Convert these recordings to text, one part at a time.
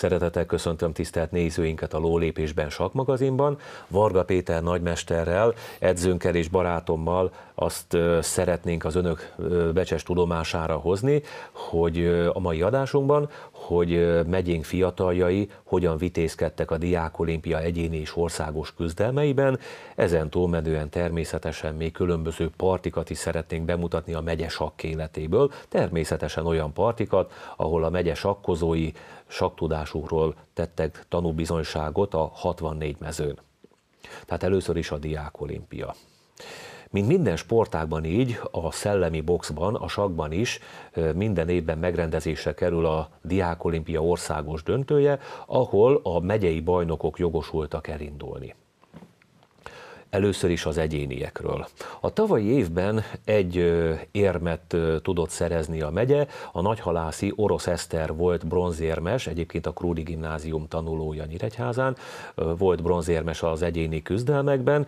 Szeretettel köszöntöm tisztelt nézőinket a Lólépésben Sakmagazinban. Varga Péter nagymesterrel, edzőnkkel és barátommal azt szeretnénk az önök becses tudomására hozni, hogy a mai adásunkban, hogy megyénk fiataljai hogyan vitézkedtek a diák olimpia egyéni és országos küzdelmeiben, ezen túlmenően természetesen még különböző partikat is szeretnénk bemutatni a megye sakk életéből, természetesen olyan partikat, ahol a megye sakkozói saktudásukról tettek tanúbizonyságot a 64 mezőn. Tehát először is a diák olimpia. Mint minden sportágban így, a szellemi boxban, a sakban is minden évben megrendezésre kerül a diák olimpia országos döntője, ahol a megyei bajnokok jogosultak elindulni. Először is az egyéniekről. A tavalyi évben egy érmet tudott szerezni a megye, a nagyhalászi Orosz Eszter volt bronzérmes, egyébként a Krúdi gimnázium tanulója Nyíregyházán, volt bronzérmes az egyéni küzdelmekben,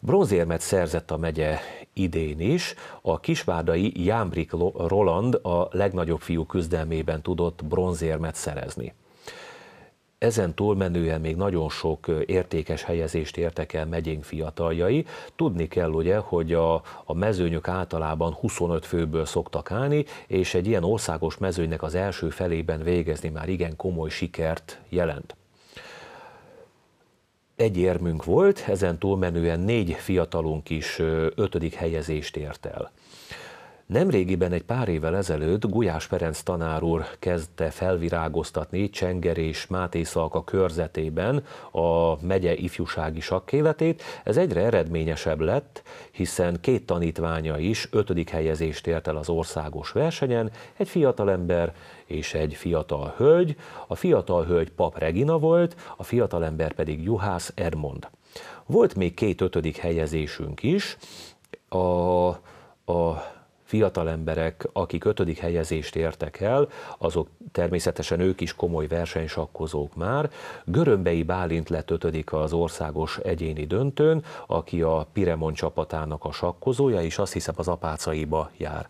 Bronzérmet szerzett a megye idén is, a kisvárdai Jámbrik Roland a legnagyobb fiú küzdelmében tudott bronzérmet szerezni ezen túlmenően még nagyon sok értékes helyezést értek el megyénk fiataljai. Tudni kell ugye, hogy a, a mezőnyök általában 25 főből szoktak állni, és egy ilyen országos mezőnynek az első felében végezni már igen komoly sikert jelent egy érmünk volt, ezen túlmenően négy fiatalunk is ötödik helyezést ért el. Nemrégiben egy pár évvel ezelőtt Gulyás Ferenc tanár úr kezdte felvirágoztatni Csenger és Máté Szalka körzetében a megye ifjúsági sakkéletét. Ez egyre eredményesebb lett, hiszen két tanítványa is ötödik helyezést ért el az országos versenyen, egy fiatalember és egy fiatal hölgy. A fiatal hölgy Pap Regina volt, a fiatalember pedig Juhász Ermond. Volt még két ötödik helyezésünk is, a, a fiatal emberek, akik ötödik helyezést értek el, azok természetesen ők is komoly versenysakkozók már. Görömbei Bálint lett ötödik az országos egyéni döntőn, aki a Piremon csapatának a sakkozója, és azt hiszem az apácaiba jár.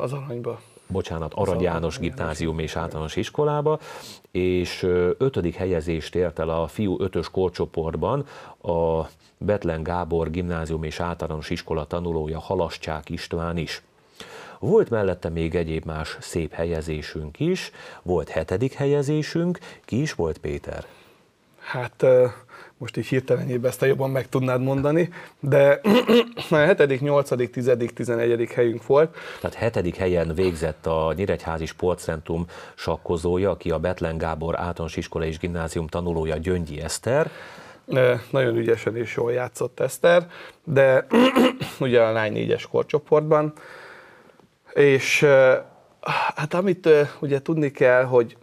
Az aranyba bocsánat, Arany János Gimnázium és általános iskolába, és ötödik helyezést ért el a fiú ötös korcsoportban a Betlen Gábor Gimnázium és általános iskola tanulója Halascsák István is. Volt mellette még egyéb más szép helyezésünk is, volt hetedik helyezésünk, ki is volt Péter? Hát most így hirtelenjében ezt a jobban meg tudnád mondani, de a 7., 8., 10., 11. helyünk volt. Tehát 7. helyen végzett a Nyíregyházi Sportcentrum sakkozója, aki a Betlen Gábor általános iskola és gimnázium tanulója Gyöngyi Eszter. E, nagyon ügyesen és jól játszott Eszter, de ugye a lány négyes korcsoportban, és e, hát amit e, ugye tudni kell, hogy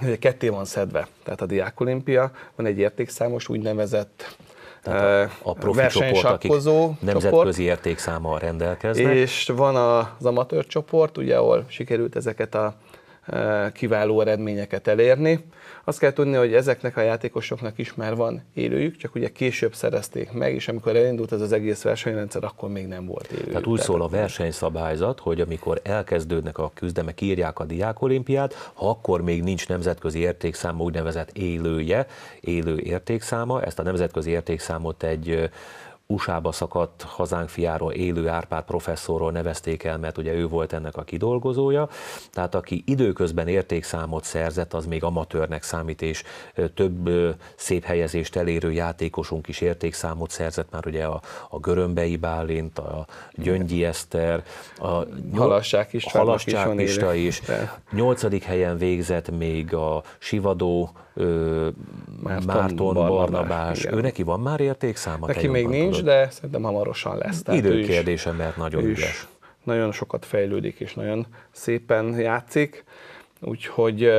hogy ketté van szedve, tehát a diák olimpia van egy értékszámos úgynevezett tehát a, eh, a profi csoport, akik nemzetközi csoport, értékszámmal rendelkeznek. És van az amatőr csoport, ugye, ahol sikerült ezeket a eh, kiváló eredményeket elérni, azt kell tudni, hogy ezeknek a játékosoknak is már van élőjük, csak ugye később szerezték meg, és amikor elindult ez az egész versenyrendszer, akkor még nem volt élő. Tehát úgy szól a versenyszabályzat, hogy amikor elkezdődnek a küzdemek, írják a diákolimpiát, ha akkor még nincs nemzetközi értékszáma, úgynevezett élője, élő értékszáma, ezt a nemzetközi értékszámot egy USA-ba szakadt hazánk fiáról élő Árpád professzorról nevezték el, mert ugye ő volt ennek a kidolgozója, tehát aki időközben értékszámot szerzett, az még amatőrnek számít, és több szép helyezést elérő játékosunk is értékszámot szerzett, már ugye a, a Görömbei Bálint, a Gyöngyi Eszter, a Halassák is, Halassák is, van is. Nyolcadik helyen végzett még a Sivadó, Márton, Márton Barnabás. Barnabás. Ő neki van már értékszáma? Neki még nincs, nincs, de szerintem hamarosan lesz. Tehát Időkérdés ember nagyon ügyes. Nagyon sokat fejlődik, és nagyon szépen játszik, úgyhogy,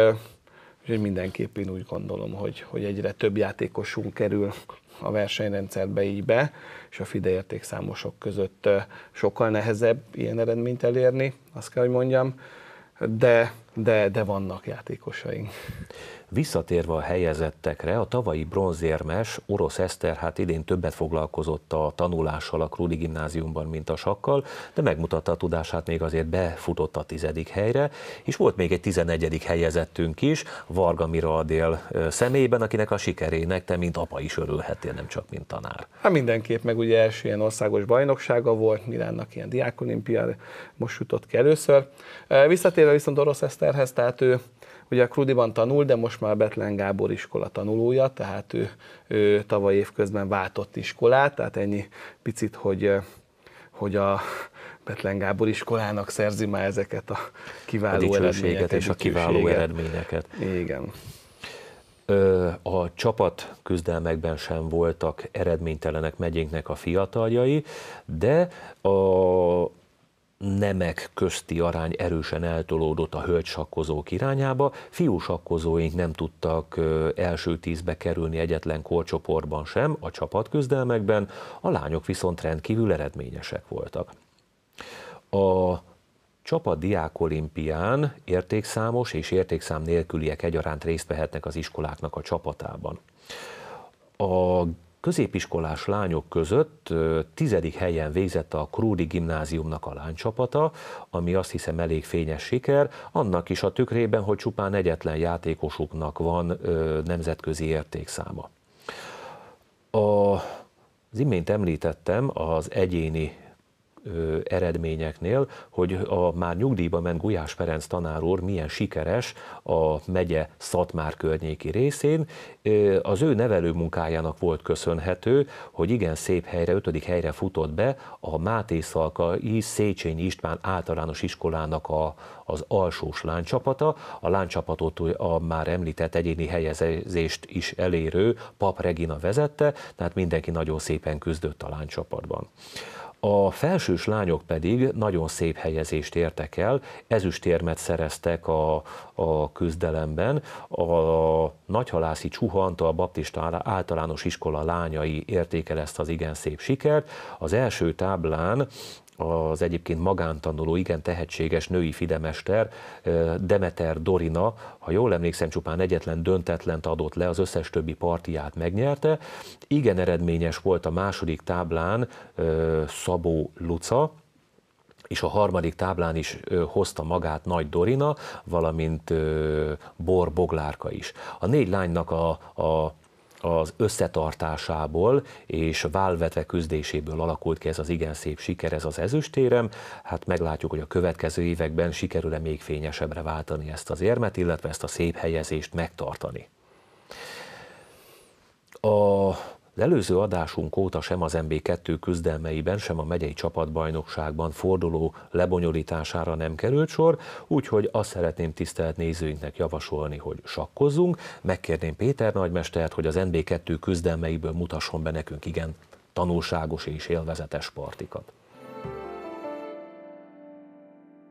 úgyhogy mindenképp én úgy gondolom, hogy, hogy egyre több játékosunk kerül a versenyrendszerbe így be, és a FIDE értékszámosok között sokkal nehezebb ilyen eredményt elérni, azt kell, hogy mondjam, de de, de vannak játékosaink. Visszatérve a helyezettekre, a tavalyi bronzérmes Orosz Eszter hát idén többet foglalkozott a tanulással a Krúdi gimnáziumban, mint a sakkal, de megmutatta a tudását, még azért befutott a tizedik helyre, és volt még egy tizenegyedik helyezettünk is, Varga Miradél személyben, akinek a sikerének te, mint apa is örülhetél, nem csak mint tanár. Hát mindenképp, meg ugye első ilyen országos bajnoksága volt, Milánnak ilyen diákolimpia most jutott ki először. Visszatérve viszont Orosz Eszter Mesterhez, tehát ő ugye a Krudiban tanul, de most már Betlen Gábor iskola tanulója, tehát ő, ő tavaly évközben váltott iskolát, tehát ennyi picit, hogy, hogy a Betlen Gábor iskolának szerzi már ezeket a kiváló a eredményeket. és a kiváló eredményeket. Igen. A csapat küzdelmekben sem voltak eredménytelenek megyénknek a fiataljai, de a nemek közti arány erősen eltolódott a hölgysakkozók irányába, fiúsakkozóink nem tudtak első tízbe kerülni egyetlen korcsoportban sem, a csapatküzdelmekben, a lányok viszont rendkívül eredményesek voltak. A csapat olimpián értékszámos és értékszám nélküliek egyaránt részt vehetnek az iskoláknak a csapatában. A középiskolás lányok között tizedik helyen végzett a Krúdi gimnáziumnak a lánycsapata, ami azt hiszem elég fényes siker, annak is a tükrében, hogy csupán egyetlen játékosuknak van nemzetközi értékszáma. A az imént említettem az egyéni ö, eredményeknél, hogy a már nyugdíjba ment Gulyás Ferenc tanár úr milyen sikeres a megye Szatmár környéki részén. az ő nevelő munkájának volt köszönhető, hogy igen szép helyre, ötödik helyre futott be a Máté Szalkai Széchenyi István általános iskolának a, az alsós lánycsapata, a lánycsapatot a már említett egyéni helyezést is elérő Pap Regina vezette, tehát mindenki nagyon szépen küzdött a lánycsapatban. A felsős lányok pedig nagyon szép helyezést értek el, ezüstérmet szereztek a, a küzdelemben. A nagyhalászi csuhanta a Baptista általános iskola lányai érték el ezt az igen szép sikert. Az első táblán az egyébként magántanuló, igen tehetséges női fidemester Demeter Dorina, ha jól emlékszem, csupán egyetlen döntetlen adott le, az összes többi partiát megnyerte. Igen eredményes volt a második táblán Szabó Luca, és a harmadik táblán is ö, hozta magát Nagy Dorina, valamint ö, Bor Boglárka is. A négy lánynak a, a az összetartásából és válvetve küzdéséből alakult ki ez az igen szép siker, ez az ezüstérem. Hát meglátjuk, hogy a következő években sikerül-e még fényesebbre váltani ezt az érmet, illetve ezt a szép helyezést megtartani. A az előző adásunk óta sem az MB2 küzdelmeiben, sem a megyei csapatbajnokságban forduló lebonyolítására nem került sor, úgyhogy azt szeretném tisztelt nézőinknek javasolni, hogy sakkozzunk. Megkérném Péter nagymestert, hogy az MB2 küzdelmeiből mutasson be nekünk igen tanulságos és élvezetes partikat.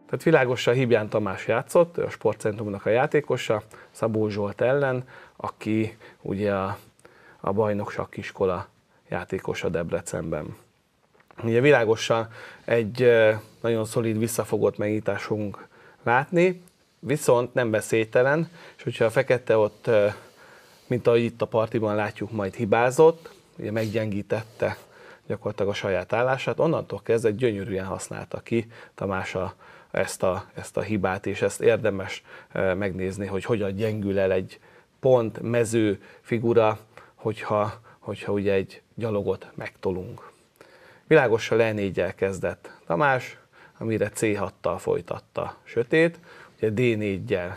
Tehát világosra Hibján Tamás játszott, ő a sportcentrumnak a játékosa, Szabó Zsolt ellen, aki ugye a a bajnoksak játékos játékosa Debrecenben. Ugye világosan egy nagyon szolid, visszafogott megításunk látni, viszont nem beszélytelen, és hogyha a Fekete ott, mint ahogy itt a partiban látjuk, majd hibázott, ugye meggyengítette gyakorlatilag a saját állását, onnantól kezdve gyönyörűen használta ki Tamás a, ezt, a, ezt a hibát, és ezt érdemes megnézni, hogy hogyan gyengül el egy pont, mező, figura, hogyha, hogyha ugye egy gyalogot megtolunk. L4-el kezdett Tamás, amire C6-tal folytatta sötét, ugye D4-jel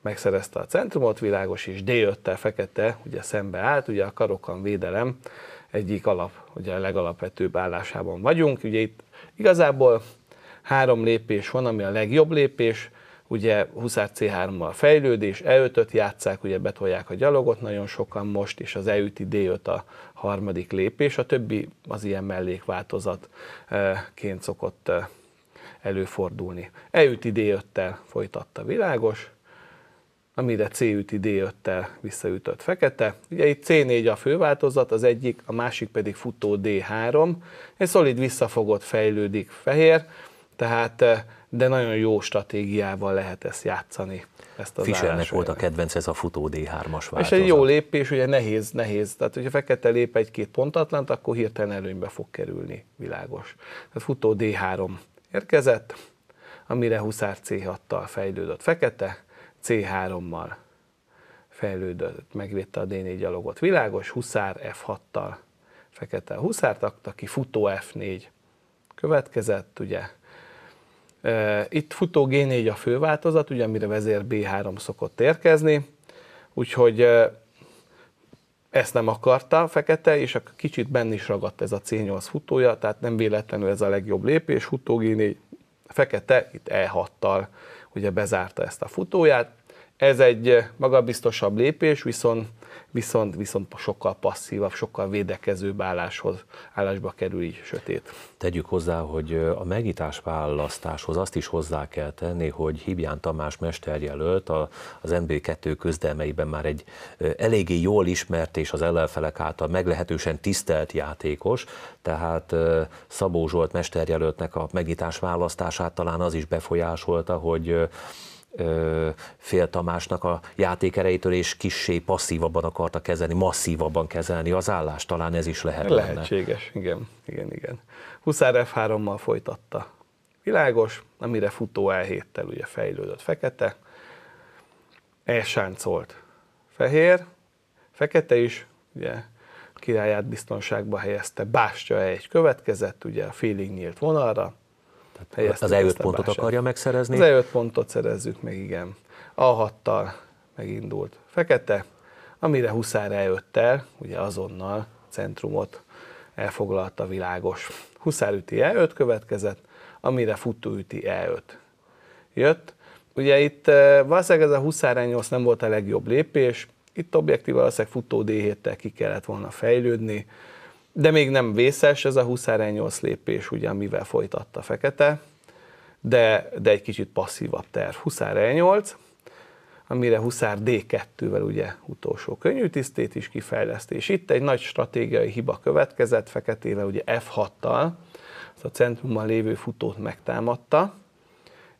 megszerezte a centrumot, világos és D5-tel fekete, ugye szembe állt, ugye a karokan védelem egyik alap, ugye a legalapvetőbb állásában vagyunk, ugye itt igazából három lépés van, ami a legjobb lépés, ugye Huszár C3-mal fejlődés, E5-öt játszák, ugye betolják a gyalogot nagyon sokan most, és az eüti D5 a harmadik lépés, a többi az ilyen mellékváltozatként szokott előfordulni. Eüti D5-tel folytatta világos, amire C-üti D5-tel visszaütött fekete. Ugye itt C4 a főváltozat, az egyik, a másik pedig futó D3. Egy szolid visszafogott fejlődik fehér, tehát de nagyon jó stratégiával lehet ezt játszani. Ezt az Fischernek állásra. volt a kedvenc ez a futó D3-as változat. És egy jó lépés, ugye nehéz, nehéz. Tehát, hogyha fekete lép egy-két pontatlant, akkor hirtelen előnybe fog kerülni, világos. Tehát futó D3 érkezett, amire Huszár C6-tal fejlődött fekete, C3-mal fejlődött, megvédte a D4 gyalogot. Világos, Huszár F6-tal fekete. Huszár takta ki, futó F4 következett, ugye, itt futó G4 a főváltozat, ugye amire vezér B3 szokott érkezni, úgyhogy ezt nem akarta a fekete, és a kicsit benn is ragadt ez a C8 futója, tehát nem véletlenül ez a legjobb lépés, futó G4 fekete itt E6-tal ugye bezárta ezt a futóját. Ez egy magabiztosabb lépés, viszont viszont, viszont sokkal passzívabb, sokkal védekezőbb álláshoz, állásba kerül így sötét. Tegyük hozzá, hogy a megítás választáshoz azt is hozzá kell tenni, hogy Hibján Tamás mesterjelölt a, az NB2 közdelmeiben már egy eléggé jól ismert és az ellenfelek által meglehetősen tisztelt játékos, tehát Szabó Zsolt mesterjelöltnek a megítás választását talán az is befolyásolta, hogy Fél Tamásnak a játékereitől, és kissé passzívabban akarta kezelni, masszívabban kezelni az állást, talán ez is lehet Lehetséges, lenne. igen, igen, igen. Huszár F3-mal folytatta. Világos, amire futó elhéttel ugye fejlődött fekete, elsáncolt fehér, fekete is, ugye királyát biztonságba helyezte, bástya egy következett, ugye a félig nyílt vonalra, Hát, az E5 e pontot akarja megszerezni? Az E5 pontot szerezzük meg, igen. A6-tal megindult fekete, amire Huszár E5-tel, ugye azonnal centrumot elfoglalta világos. Huszár üti E5 következett, amire futó üti E5 jött. Ugye itt eh, valószínűleg ez a Huszár E8 nem volt a legjobb lépés, itt objektív valószínűleg futó d ki kellett volna fejlődni, de még nem vészes ez a 28 lépés, ugye, mivel folytatta Fekete, de, de egy kicsit passzívabb terv. 28, amire Huszár D2-vel ugye utolsó könnyű tisztét is kifejlesztés. Itt egy nagy stratégiai hiba következett, feketével ugye F6-tal, a centrumban lévő futót megtámadta,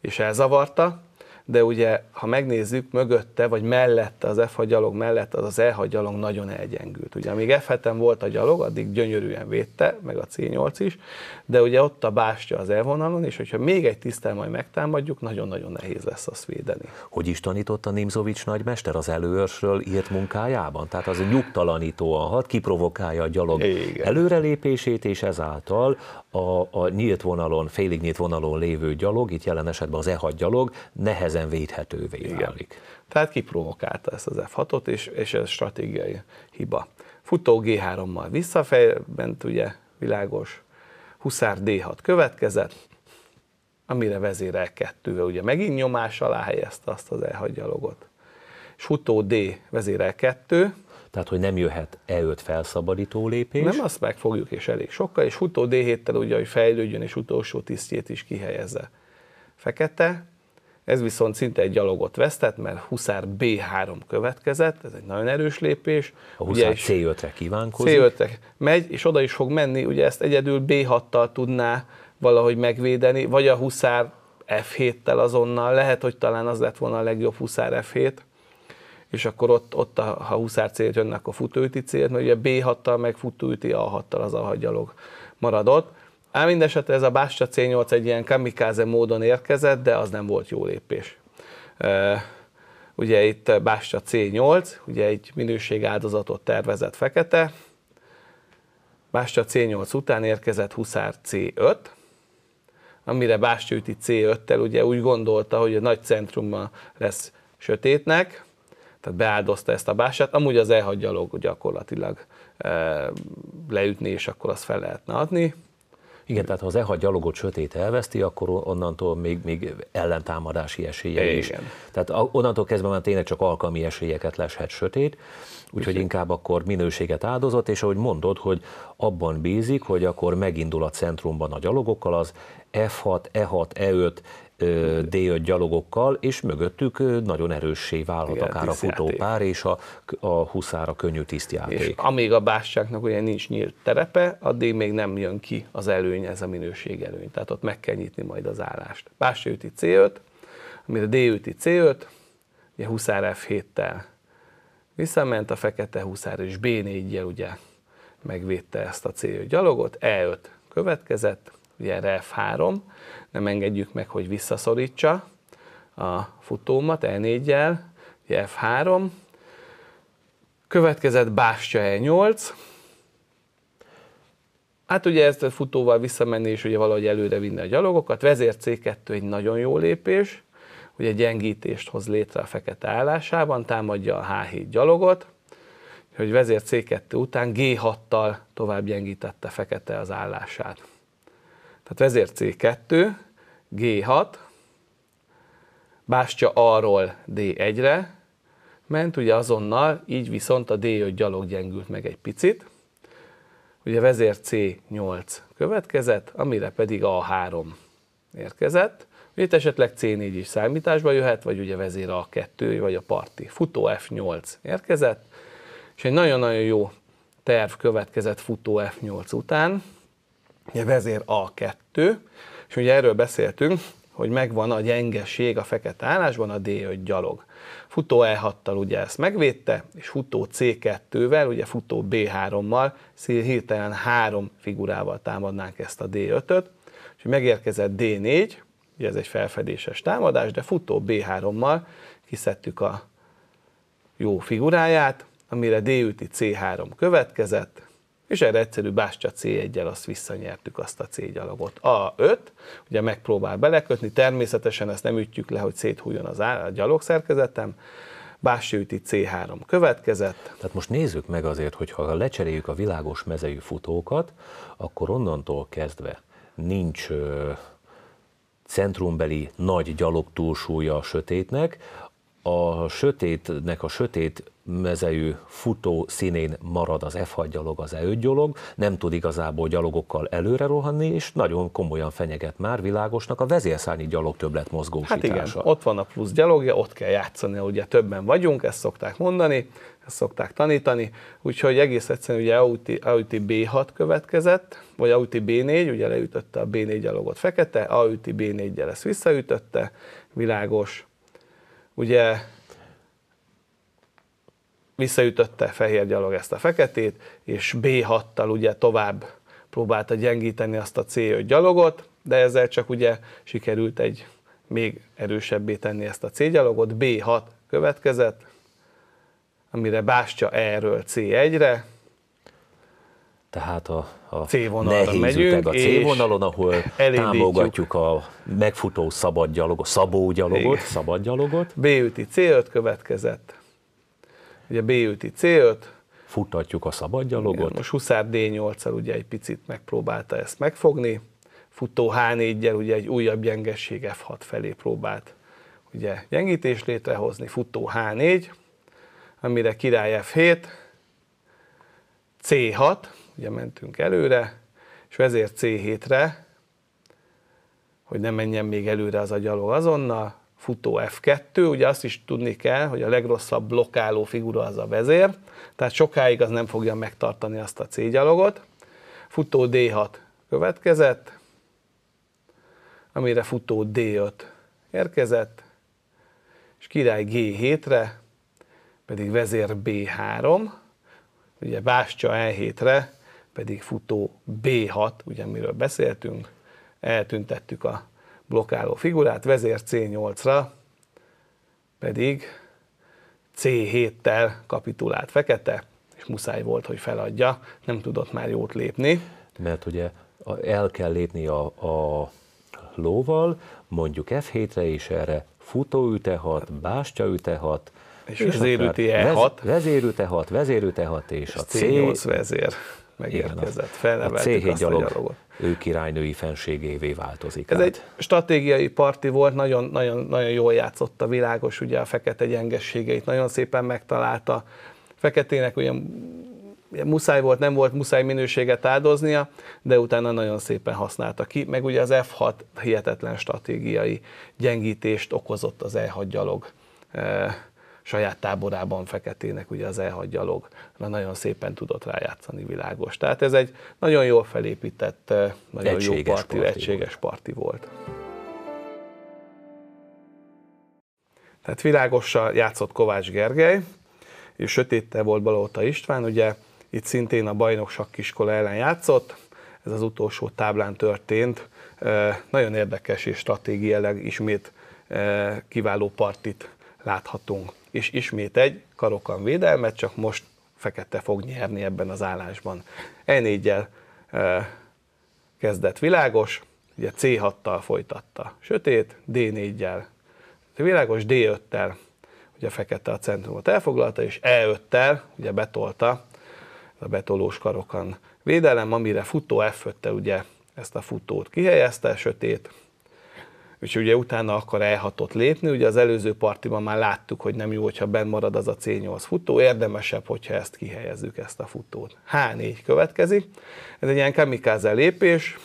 és elzavarta, de ugye, ha megnézzük, mögötte vagy mellette az f gyalog mellett az az e gyalog nagyon elgyengült. Ugye, amíg f volt a gyalog, addig gyönyörűen védte, meg a C8 is, de ugye ott a bástya az elvonalon, és hogyha még egy tisztel majd megtámadjuk, nagyon-nagyon nehéz lesz azt védeni. Hogy is a Nimzovics nagymester az előörsről írt munkájában? Tehát az nyugtalanítóan hat, kiprovokálja a gyalog Igen. előrelépését, és ezáltal a, a nyílt vonalon, félig nyílt vonalon lévő gyalog, itt jelen esetben az e gyalog, nehez nehezen védhetővé válik. Tehát kiprovokálta ezt az F6-ot, és, és ez stratégiai hiba. Futó G3-mal visszafejbent, ugye világos, Huszár D6 következett, amire vezérel kettővel, ugye megint nyomás alá helyezte azt az elhagyalogot. futó D vezérel kettő. Tehát, hogy nem jöhet E5 felszabadító lépés. Nem, azt megfogjuk, és elég sokkal, és futó D tel ugye, hogy fejlődjön, és utolsó tisztjét is kihelyezze. Fekete, ez viszont szinte egy gyalogot vesztett, mert Huszár B3 következett, ez egy nagyon erős lépés. A Huszár C5-re kívánkozik. C5-re megy, és oda is fog menni, ugye ezt egyedül B6-tal tudná valahogy megvédeni, vagy a Huszár F7-tel azonnal, lehet, hogy talán az lett volna a legjobb Huszár F7, és akkor ott, ott ha Huszár c jönnek, a futóüti célt, mert ugye B6-tal meg futóüti A6-tal az a gyalog maradott Ám mindesetre ez a Bástra C8 egy ilyen kamikáze módon érkezett, de az nem volt jó lépés. Ugye itt Bástra C8, ugye egy áldozatot tervezett fekete, Bástya C8 után érkezett Huszár C5, amire Bástyűti C5-tel ugye úgy gondolta, hogy a nagy centrumban lesz sötétnek, tehát beáldozta ezt a bását, amúgy az elhagyja gyakorlatilag leütni, és akkor azt fel lehetne adni. Igen, tehát ha az EHA gyalogot sötét elveszti, akkor onnantól még, még ellentámadási esélye Igen. is. Tehát onnantól kezdve már tényleg csak alkalmi esélyeket leshet sötét, úgyhogy inkább akkor minőséget áldozott, és ahogy mondod, hogy abban bízik, hogy akkor megindul a centrumban a gyalogokkal az F6, E6, E5 d gyalogokkal, és mögöttük nagyon erőssé válhat Igen, akár a futópár és a, a huszára könnyű tisztjáték. És amíg a bástyáknak ugye nincs nyílt terepe, addig még nem jön ki az előny, ez a minőség előny. Tehát ott meg kell nyitni majd az állást. üti C5, amire d üti C5, ugye huszár F7-tel visszament, a fekete huszár és B4-jel ugye megvédte ezt a C5 gyalogot, E5 következett, ugye erre F3, nem engedjük meg, hogy visszaszorítsa a futómat E4-jel, ugye F3, következett Bástya E8, Hát ugye ezt a futóval visszamenni és ugye valahogy előre vinni a gyalogokat. Vezér C2 egy nagyon jó lépés, ugye gyengítést hoz létre a fekete állásában, támadja a H7 gyalogot, hogy vezér C2 után G6-tal tovább gyengítette fekete az állását. Tehát vezér C2, G6, bástya arról D1-re ment, ugye azonnal, így viszont a D5 gyalog gyengült meg egy picit. Ugye vezér C8 következett, amire pedig A3 érkezett. Itt esetleg C4 is számításba jöhet, vagy ugye vezér A2, vagy a parti. Futó F8 érkezett, és egy nagyon-nagyon jó terv következett futó F8 után, ugye vezér A2, és ugye erről beszéltünk, hogy megvan a gyengeség a fekete állásban, a D5 gyalog. Futó E6-tal ugye ezt megvédte, és futó C2-vel, ugye futó B3-mal, hirtelen három figurával támadnánk ezt a D5-öt, és megérkezett D4, ugye ez egy felfedéses támadás, de futó B3-mal kiszedtük a jó figuráját, amire D üti C3 következett, és erre egyszerű Bástya c 1 azt visszanyertük azt a C gyalogot. A5, ugye megpróbál belekötni, természetesen ezt nem ütjük le, hogy széthújjon az áll, a gyalog szerkezetem, üti C3 következett. Tehát most nézzük meg azért, hogy ha lecseréljük a világos mezejű futókat, akkor onnantól kezdve nincs centrumbeli nagy gyalog túlsúlya a sötétnek, a sötétnek a sötét mezejű futó színén marad az f gyalog, az e gyalog, nem tud igazából gyalogokkal előre rohanni, és nagyon komolyan fenyeget már világosnak a vezérszárnyi gyalog többlet mozgósítása. Hát igen, ott van a plusz gyalogja, ott kell játszani, ugye többen vagyunk, ezt szokták mondani, ezt szokták tanítani, úgyhogy egész egyszerűen ugye Audi, Audi B6 következett, vagy Audi B4, ugye leütötte a B4 gyalogot fekete, Audi B4-jel ezt visszaütötte, világos, ugye visszaütötte fehér gyalog ezt a feketét, és B6-tal ugye tovább próbálta gyengíteni azt a C5 gyalogot, de ezzel csak ugye sikerült egy még erősebbé tenni ezt a C gyalogot, B6 következett, amire bástya erről c C1-re, tehát a, a C-vonalra nehéz megyünk, üteg a C-vonalon, ahol támogatjuk a megfutó szabad gyalogot, szabó gyalogot, Igen. szabad gyalogot. B C5 következett. Ugye B C5. Futatjuk a szabad gyalogot. Igen, most Huszár D8-al ugye egy picit megpróbálta ezt megfogni. Futó H4-jel ugye egy újabb gyengesség F6 felé próbált ugye gyengítés létrehozni. Futó H4, amire király F7, C6, ugye mentünk előre, és vezér C7-re, hogy ne menjen még előre az a gyalog azonnal, futó F2, ugye azt is tudni kell, hogy a legrosszabb blokkáló figura az a vezér, tehát sokáig az nem fogja megtartani azt a C-gyalogot. Futó D6 következett, amire futó D5 érkezett, és király G7-re, pedig vezér B3, ugye bástya E7-re pedig futó B6, ugye miről beszéltünk, eltüntettük a blokkáló figurát, vezér C8-ra, pedig C7-tel kapitulált fekete, és muszáj volt, hogy feladja, nem tudott már jót lépni. Mert ugye el kell lépni a, a lóval, mondjuk F7-re is erre futó futóüte 6, üte 6, és, és vezérüti E6. Vezérüte 6, vezérüte 6 és, és a C8 vezér megérkezett, felnevelték a, c gyalog, a gyalogot. Ő királynői fenségévé változik. Ez át. egy stratégiai parti volt, nagyon, nagyon, nagyon jól játszott a világos, ugye a fekete gyengességeit, nagyon szépen megtalálta. Feketének ugyan muszáj volt, nem volt muszáj minőséget áldoznia, de utána nagyon szépen használta ki, meg ugye az F6 hihetetlen stratégiai gyengítést okozott az E6 gyalog eh, saját táborában feketének ugye az elhagyalog, nagyon szépen tudott rájátszani világos. Tehát ez egy nagyon jól felépített, eh, nagyon egységes jó parti, parti egységes parti volt. Tehát világossal játszott Kovács Gergely, és sötétte volt Balóta István, ugye itt szintén a bajnokság kiskola ellen játszott, ez az utolsó táblán történt. Eh, nagyon érdekes és stratégiailag ismét eh, kiváló partit láthatunk és ismét egy karokan védelmet, csak most fekete fog nyerni ebben az állásban. e 4 e, kezdett világos, ugye C6-tal folytatta sötét, D4-jel világos, D5-tel ugye fekete a centrumot elfoglalta, és E5-tel ugye betolta a betolós karokan védelem, amire futó f 5 ugye ezt a futót kihelyezte, sötét, Úgyhogy ugye utána akar elhatott lépni, ugye az előző partiban már láttuk, hogy nem jó, hogyha benn marad az a C8 futó, érdemesebb, hogyha ezt kihelyezzük, ezt a futót. H4 következik, ez egy ilyen kamikáze lépés,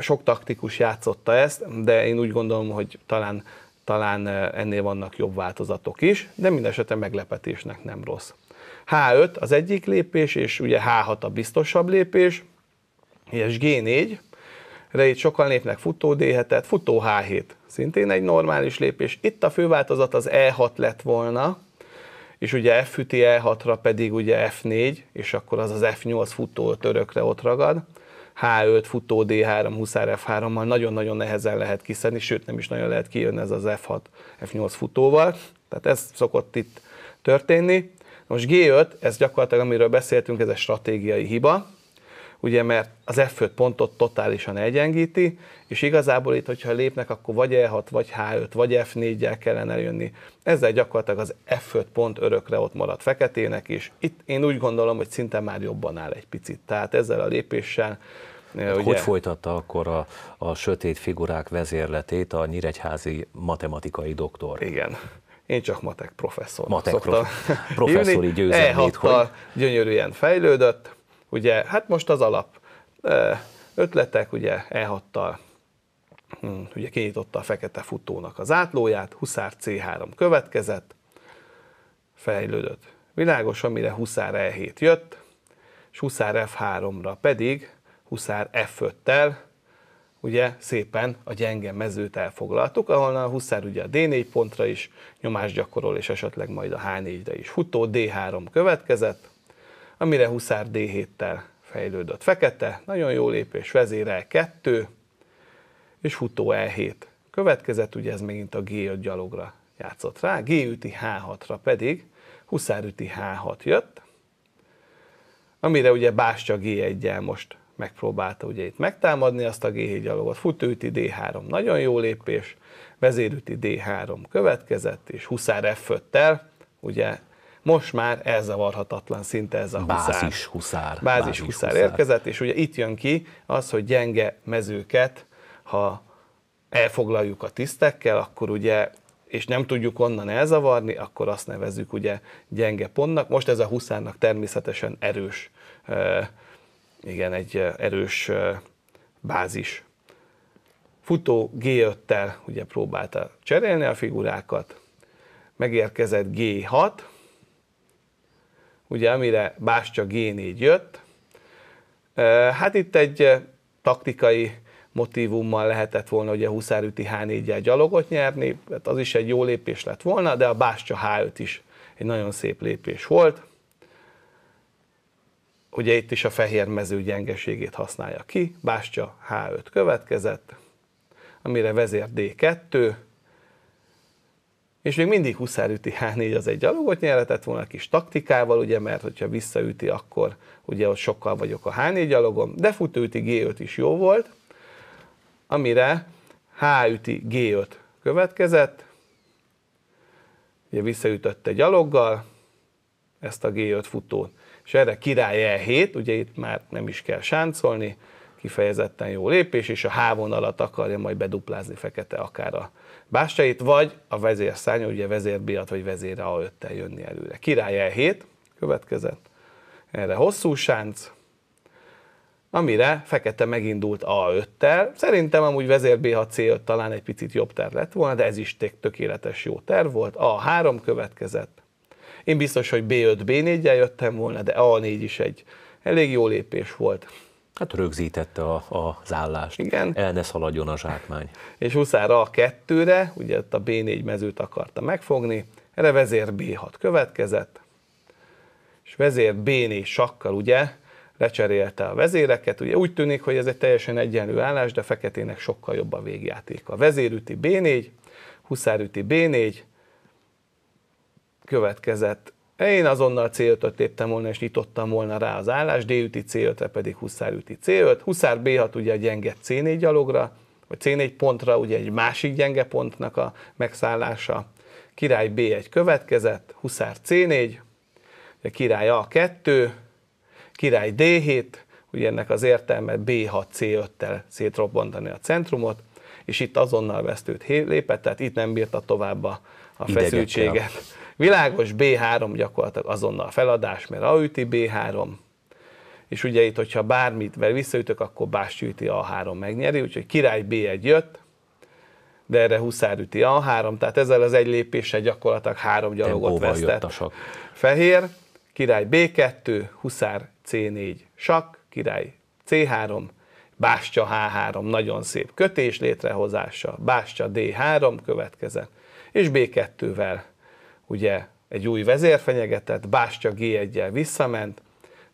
sok taktikus játszotta ezt, de én úgy gondolom, hogy talán, talán ennél vannak jobb változatok is, de minden esetre meglepetésnek nem rossz. H5 az egyik lépés, és ugye H6 a biztosabb lépés, és G4, itt sokan lépnek futó d futó H7, szintén egy normális lépés. Itt a főváltozat az E6 lett volna, és ugye F füti E6-ra pedig ugye F4, és akkor az az F8 futó törökre ott ragad. H5 futó D3, huszár F3-mal nagyon-nagyon nehezen lehet kiszedni, sőt nem is nagyon lehet kijönni ez az F6, F8 futóval. Tehát ez szokott itt történni. Most G5, ez gyakorlatilag amiről beszéltünk, ez egy stratégiai hiba ugye mert az F5 pontot totálisan egyengíti, és igazából itt, hogyha lépnek, akkor vagy E6, vagy H5, vagy F4-jel kellene eljönni. Ezzel gyakorlatilag az F5 pont örökre ott maradt feketének, is. itt én úgy gondolom, hogy szinte már jobban áll egy picit. Tehát ezzel a lépéssel hát Ugye? Hogy folytatta akkor a, a sötét figurák vezérletét a nyíregyházi matematikai doktor? Igen. Én csak matek professzor. Matek prof... professzori győzelmét. E hogy... gyönyörűen fejlődött, Ugye, hát most az alap ötletek, ugye e hm, ugye kinyitotta a fekete futónak az átlóját, Huszár C3 következett, fejlődött. Világos, amire Huszár E7 jött, és Huszár F3-ra pedig Huszár F5-tel ugye szépen a gyenge mezőt elfoglaltuk, ahol a Huszár ugye a D4 pontra is nyomást gyakorol, és esetleg majd a H4-re is futó, D3 következett, amire Huszár D7-tel fejlődött. Fekete, nagyon jó lépés, vezére 2 és futó E7. Következett, ugye ez megint a G5 gyalogra játszott rá, G üti H6-ra pedig Huszár üti H6 jött, amire ugye Bástya G1-jel most megpróbálta ugye itt megtámadni azt a G7 gyalogot, üti D3, nagyon jó lépés, vezérüti D3 következett, és Huszár f 5 ugye most már elzavarhatatlan szinte ez a huszár. Bázis huszár. Bázis huszár érkezett, és ugye itt jön ki az, hogy gyenge mezőket, ha elfoglaljuk a tisztekkel, akkor ugye és nem tudjuk onnan elzavarni, akkor azt nevezzük ugye gyenge pontnak. Most ez a huszárnak természetesen erős, igen, egy erős bázis. Futó G5-tel ugye próbálta cserélni a figurákat, megérkezett G6, ugye amire Bástya G4 jött. Hát itt egy taktikai motivummal lehetett volna ugye üti h 4 gyalogot nyerni, hát az is egy jó lépés lett volna, de a Bástya H5 is egy nagyon szép lépés volt. Ugye itt is a fehér mező gyengeségét használja ki, Bástya H5 következett, amire vezér D2, és még mindig Huszár üti H4 az egy gyalogot nyerhetett volna a kis taktikával, ugye, mert hogyha visszaüti, akkor ugye ott sokkal vagyok a H4 gyalogom, de futőüti G5 is jó volt, amire H üti G5 következett, ugye visszaütötte gyaloggal ezt a G5 futót, és erre király E7, ugye itt már nem is kell sáncolni, kifejezetten jó lépés, és a hávon alatt akarja majd beduplázni fekete akár a bástyait, vagy a vezérszány, ugye vezérbiat vagy vezére a 5 jönni előre. Király E7 következett, erre hosszú sánc, amire fekete megindult A5-tel. Szerintem amúgy vezér B6 C5 talán egy picit jobb terv lett volna, de ez is tökéletes jó terv volt. A3 következett. Én biztos, hogy B5 B4-jel jöttem volna, de A4 is egy elég jó lépés volt. Hát rögzítette a, a, az állást. Igen. El ne szaladjon a zsákmány. És Huszára a kettőre, ugye ott a B4 mezőt akarta megfogni, erre vezér B6 következett, és vezér B4 sakkal ugye lecserélte a vezéreket, ugye úgy tűnik, hogy ez egy teljesen egyenlő állás, de feketének sokkal jobb a végjáték. A vezér üti B4, huszár üti B4, következett én azonnal c 5 léptem volna, és nyitottam volna rá az állás, D üti c 5 pedig Huszár üti C5, Huszár B6 ugye a gyenge C4 gyalogra, vagy C4 pontra, ugye egy másik gyenge pontnak a megszállása, király B1 következett, Huszár C4, ugye király A2, király D7, ugye ennek az értelme B6 C5-tel szétrobbantani a centrumot, és itt azonnal vesztőt lépett, tehát itt nem bírta tovább a, a feszültséget. Idegekkel Világos B3 gyakorlatilag azonnal feladás, mert A üti B3, és ugye itt, hogyha bármit visszaütök, akkor Bást üti A3 megnyeri, úgyhogy király B1 jött, de erre Huszár üti A3, tehát ezzel az egy lépéssel gyakorlatilag három gyalogot vesztett. Fehér, király B2, Huszár C4 sak, király C3, Bástya H3, nagyon szép kötés létrehozása, Bástya D3 következett, és B2-vel ugye egy új vezér fenyegetett, Bástya g 1 visszament,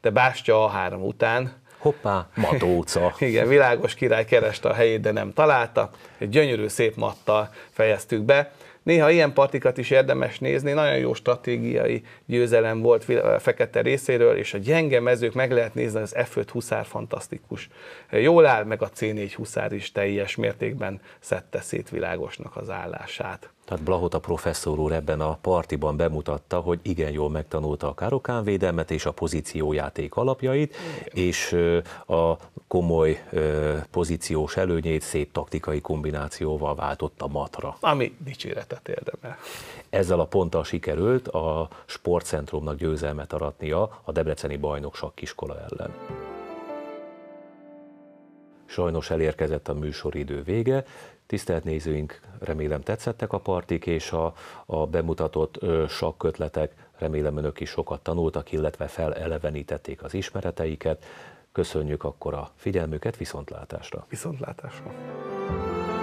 de Bástya A3 után Hoppá, matóca. Igen, világos király kereste a helyét, de nem találta. Egy gyönyörű szép mattal fejeztük be. Néha ilyen partikat is érdemes nézni, nagyon jó stratégiai győzelem volt fekete részéről, és a gyenge mezők meg lehet nézni, az F5 huszár fantasztikus. Jól áll, meg a C4 huszár is teljes mértékben szedte szét világosnak az állását. Tehát Blahota professzor úr ebben a partiban bemutatta, hogy igen jól megtanulta a károkánvédelmet és a pozíciójáték alapjait, igen. és a komoly pozíciós előnyét szép taktikai kombinációval váltotta matra. Ami dicséretet érdemel. Ezzel a ponttal sikerült a sportcentrumnak győzelmet aratnia a Debreceni Bajnokság kiskola ellen. Sajnos elérkezett a műsoridő vége. Tisztelt nézőink, remélem tetszettek a partik, és a, a bemutatott sakkötletek, remélem önök is sokat tanultak, illetve felelevenítették az ismereteiket. Köszönjük akkor a figyelmüket, viszontlátásra! Viszontlátásra!